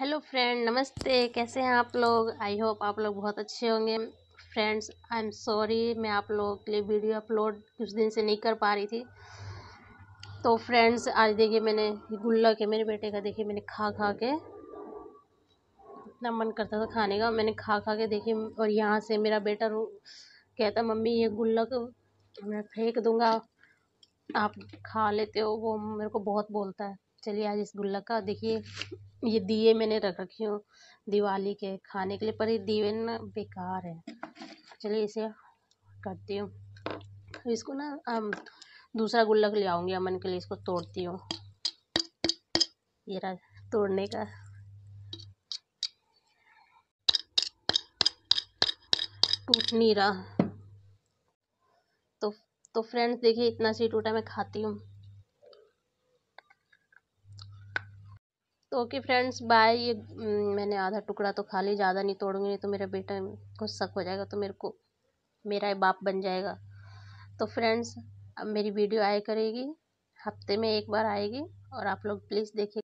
hello friend नमस्ते कैसे हैं आप लोग आई होप आप लोग बहुत अच्छे होंगे फ्रेंड्स आई एम सॉरी मैं आप लोगों के लिए वीडियो अपलोड कुछ दिन से नहीं कर पा रही थी तो फ्रेंड्स आज देखिए मैंने गुल्ला के मेरे बेटे का देखिए मैंने खा खा के इतना मन करता था खाने का मैंने खा खा के देखिए और यहाँ से मेरा बेटा कहता मम्मी ये गुल्लक मैं फेंक दूँगा आप खा लेते हो वो मेरे को बहुत बोलता है चलिए आज इस गुल्लक का देखिए ये दिए मैंने रख रखे हूँ दिवाली के खाने के लिए पर ये दिए ना बेकार है चलिए इसे करती हूँ इसको ना दूसरा गुल्लक ले आऊँगी अमन के लिए इसको तोड़ती हूँ ये रहा तोड़ने का टूट नहीं रहा तो फ्रेंड्स देखिए इतना सी उठा मैं खाती हूँ तो ओके फ्रेंड्स बाय ये हम्म, मैंने आधा टुकड़ा तो खा लिया ज़्यादा नहीं तोड़ूंगी नहीं तो मेरा बेटा शक हो जाएगा तो मेरे को मेरा बाप बन जाएगा तो फ्रेंड्स अब मेरी वीडियो आए करेगी हफ्ते में एक बार आएगी और आप लोग प्लीज़ देखिए